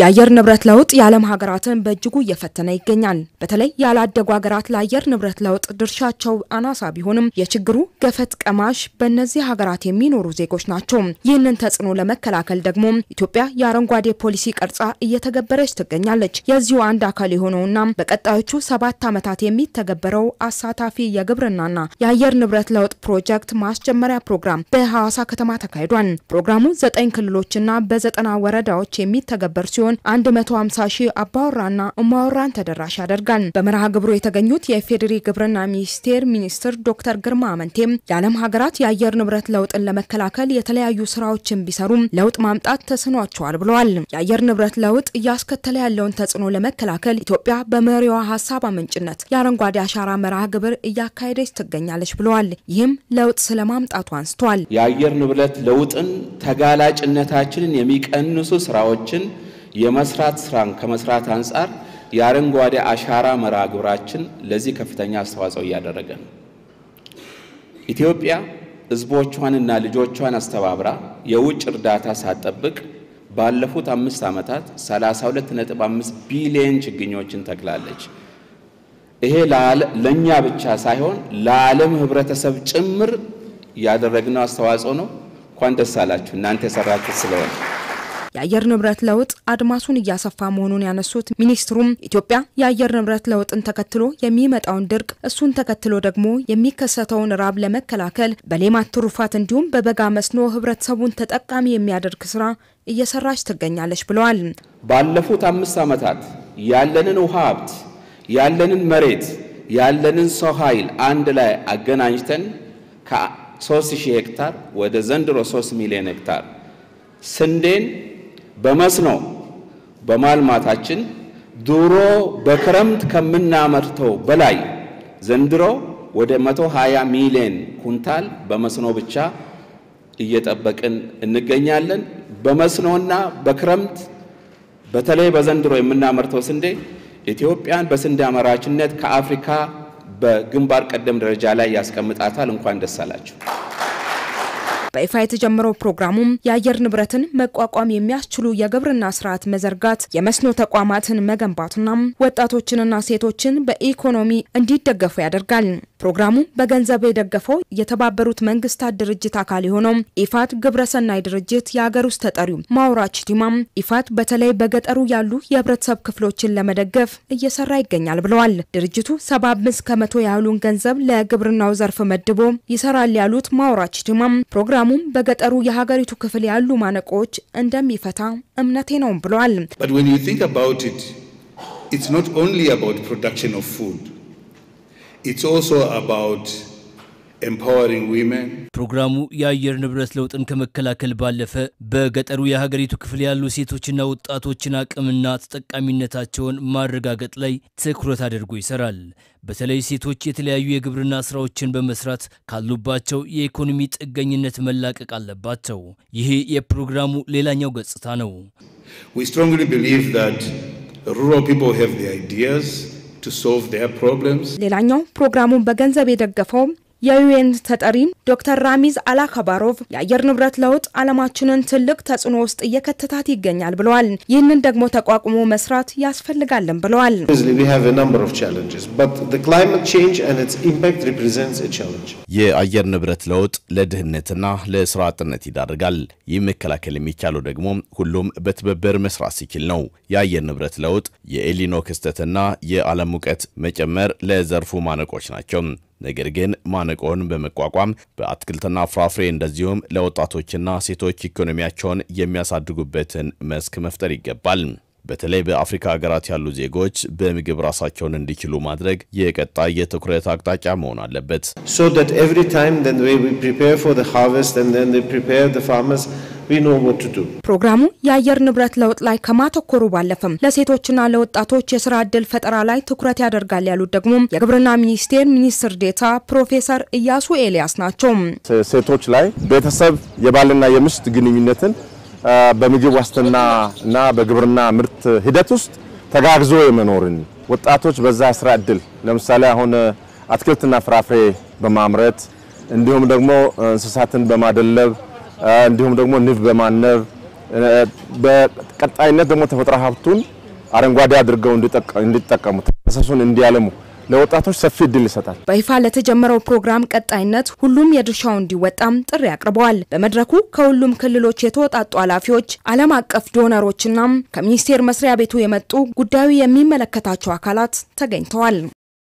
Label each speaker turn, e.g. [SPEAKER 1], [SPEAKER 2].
[SPEAKER 1] የአየር ንብረት ለውጥ የዓለም ሀገራትን በእጅጉ እየፈተነ ይገኛል። በተለይ ያላደጉ ሀገራት ለአየር ንብረት ለውጥ ድርሻቸው አናሳ ቢሆንም የችግሩ ገፈት ቀማሽ በእነዚህ ሀገራት የሚኖሩ ዜጎች ናቸው። ይህንን ተጽዕኖ ለመከላከል ደግሞ ኢትዮጵያ የአረንጓዴ ፖሊሲ ቀርጻ እየተገበረች ትገኛለች። የዚሁ አንድ አካል የሆነውና በቀጣዮቹ ሰባት ዓመታት የሚተገበረው አሳታፊ የግብርናና የአየር ንብረት ለውጥ ፕሮጀክት ማስጀመሪያ ፕሮግራም በሐዋሳ ከተማ ተካሂዷል። ፕሮግራሙ ዘጠኝ ክልሎችና በዘጠና ወረዳዎች የሚተገበር ሲሆን 150 ሺህ አባወራና እማወራን ተደራሽ ያደርጋል። በመርሃ ግብሩ የተገኙት የኢፌዴሪ ግብርና ሚኒስቴር ሚኒስትር ዶክተር ግርማ አመንቴም የዓለም ሀገራት የአየር ንብረት ለውጥን ለመከላከል የተለያዩ ስራዎችን ቢሰሩም ለውጥ ማምጣት ተስኗቸዋል ብለዋል። የአየር ንብረት ለውጥ እያስከተለ ያለውን ተጽዕኖ ለመከላከል ኢትዮጵያ በመሪዋ ሀሳብ አመንጭነት የአረንጓዴ አሻራ መርሃ ግብር እያካሄደች ትገኛለች ብለዋል። ይህም ለውጥ ስለማምጣቱ አንስተዋል።
[SPEAKER 2] የአየር ንብረት ለውጥን ተጋላጭነታችንን የሚቀንሱ ስራዎችን የመስራት ስራን ከመስራት አንጻር የአረንጓዴ አሻራ መርሃ ግብራችን ለዚህ ከፍተኛ አስተዋጽኦ እያደረገ ነው። ኢትዮጵያ ህዝቦቿንና ልጆቿን አስተባብራ የውጭ እርዳታ ሳትጠብቅ ባለፉት አምስት ዓመታት 32.5 ቢሊዮን ችግኞችን ተክላለች። ይሄ ለእኛ ብቻ ሳይሆን ለዓለም ህብረተሰብ ጭምር ያደረግነው አስተዋጽኦ ነው። እንኳን ደስ አላችሁ እናንተ የሰራችሁት ስለሆነ
[SPEAKER 1] የአየር ንብረት ለውጥ አድማሱን እያሰፋ መሆኑን ያነሱት ሚኒስትሩም ኢትዮጵያ የአየር ንብረት ለውጥን ተከትሎ የሚመጣውን ድርቅ፣ እሱን ተከትሎ ደግሞ የሚከሰተውን ራብ ለመከላከል በሌማት ትሩፋት እንዲሁም በበጋ መስኖ ህብረተሰቡን ተጠቃሚ የሚያደርግ ስራ እየሰራች ትገኛለች ብለዋል።
[SPEAKER 2] ባለፉት አምስት ዓመታት ያለንን ውሃ ሀብት ያለንን መሬት ያለንን ሰው ኃይል አንድ ላይ አገናኝተን ከ3 ሄክታር ወደ ዘንድሮ 3 ሚሊዮን ሄክታር ስንዴን በመስኖ በማልማታችን ድሮ በክረምት ከምናመርተው በላይ ዘንድሮ ወደ 120 ሚሊዮን ኩንታል በመስኖ ብቻ እየጠበቅን እንገኛለን። በመስኖና በክረምት በተለይ በዘንድሮ የምናመርተው ስንዴ ኢትዮጵያን በስንዴ አምራችነት ከአፍሪካ በግንባር ቀደም ደረጃ ላይ ያስቀምጣታል። እንኳን ደስ አላችሁ።
[SPEAKER 1] በይፋ የተጀመረው ፕሮግራሙም የአየር ንብረትን መቋቋም የሚያስችሉ የግብርና ስርዓት መዘርጋት፣ የመስኖ ተቋማትን መገንባትና ወጣቶችንና ሴቶችን በኢኮኖሚ እንዲደገፉ ያደርጋል። ፕሮግራሙ በገንዘብ የደገፈው የተባበሩት መንግስታት ድርጅት አካል የሆነው ኢፋት ግብረሰናይ ድርጅት የሀገር ውስጥ ተጠሪው ማውራች ዲማም ኢፋት በተለይ በገጠሩ ያሉ የህብረተሰብ ክፍሎችን ለመደገፍ እየሰራ ይገኛል ብለዋል። ድርጅቱ ሰባ አምስት ከመቶ ያህሉን ገንዘብ ለግብርናው ዘርፍ መድቦ ይሰራል ያሉት ማውራች ዲማም ፕሮግራሙ ተቋሙም በገጠሩ የሀገሪቱ ክፍል ያሉ ማነቆዎች እንደሚፈታ እምነቴ ነው ብለዋል።
[SPEAKER 2] ኢትስ ኖት ኦንሊ አባውት ፕሮዳክሽን ኦፍ ፉድ ኢትስ ኦልሶ አባውት
[SPEAKER 1] ፕሮግራሙ የአየር ንብረት ለውጥን ከመከላከል ባለፈ በገጠሩ የሀገሪቱ ክፍል ያሉ ሴቶችና ወጣቶችን አቅምና ተጠቃሚነታቸውን ማረጋገጥ ላይ ትኩረት አድርጎ ይሰራል። በተለይ ሴቶች የተለያዩ የግብርና ስራዎችን በመስራት ካሉባቸው የኢኮኖሚ ጥገኝነት መላቀቅ አለባቸው። ይሄ የፕሮግራሙ ሌላኛው ገጽታ ነው። ሌላኛው ፕሮግራሙን በገንዘብ የደገፈውም የዩኤን ተጠሪ ዶክተር ራሚዝ አላካባሮቭ የአየር ንብረት ለውጥ ዓለማችንን ትልቅ ተጽዕኖ ውስጥ እየከተታት ይገኛል ብለዋል። ይህንን ደግሞ ተቋቁሞ መስራት ያስፈልጋለን ብለዋል።
[SPEAKER 2] የአየር ንብረት ለውጥ ለድህነትና ለስራ አጥነት ይዳርጋል። ይህ መከላከል የሚቻለው ደግሞ ሁሉም በትብብር መስራት ሲችል ነው። የአየር ንብረት ለውጥ፣ የኤሊኖ ክስተትና የዓለም ሙቀት መጨመር ለዘርፉ ማነቆች ናቸው። ነገር ግን ማነቆን በመቋቋም በአትክልትና ፍራፍሬ እንደዚሁም ለወጣቶችና ሴቶች ኢኮኖሚያቸውን የሚያሳድጉበትን መስክ መፍጠር ይገባል። በተለይ በአፍሪካ ሀገራት ያሉ ዜጎች በምግብ ራሳቸውን እንዲችሉ ማድረግ የቀጣይ የትኩረት አቅጣጫ መሆን አለበት።
[SPEAKER 1] ፕሮግራሙ የአየር ንብረት ለውጥ ላይ ከማተኮሩ ባለፈም ለሴቶችና ለወጣቶች የስራ ዕድል ፈጠራ ላይ ትኩረት ያደርጋል ያሉት ደግሞ የግብርና ሚኒስቴር ሚኒስትር ዴታ ፕሮፌሰር እያሱ ኤልያስ ናቸው።
[SPEAKER 2] ሴቶች ላይ ቤተሰብ የባልና የምስት ግንኙነትን በምግብ ዋስትና እና በግብርና ምርት ሂደት ውስጥ ተጋግዞ የመኖርን ወጣቶች በዛ የስራ ዕድል ለምሳሌ አሁን አትክልትና ፍራፍሬ በማምረት እንዲሁም ደግሞ እንስሳትን በማደለብ እንዲሁም ደግሞ ንብ በማነብ በቀጣይነት ደግሞ ተፈጥሮ ሀብቱን አረንጓዴ አድርገው እንዲጠቀሙ ተፋሰሱን እንዲያለሙ ለወጣቶች ሰፊ እድል ይሰጣል።
[SPEAKER 1] በይፋ ለተጀመረው ፕሮግራም ቀጣይነት ሁሉም የድርሻው እንዲወጣም ጥሪ አቅርበዋል። በመድረኩ ከሁሉም ክልሎች የተወጣጡ ኃላፊዎች፣ ዓለም አቀፍ ዶነሮችና ከሚኒስቴር መስሪያ ቤቱ የመጡ ጉዳዩ የሚመለከታቸው አካላት ተገኝተዋል።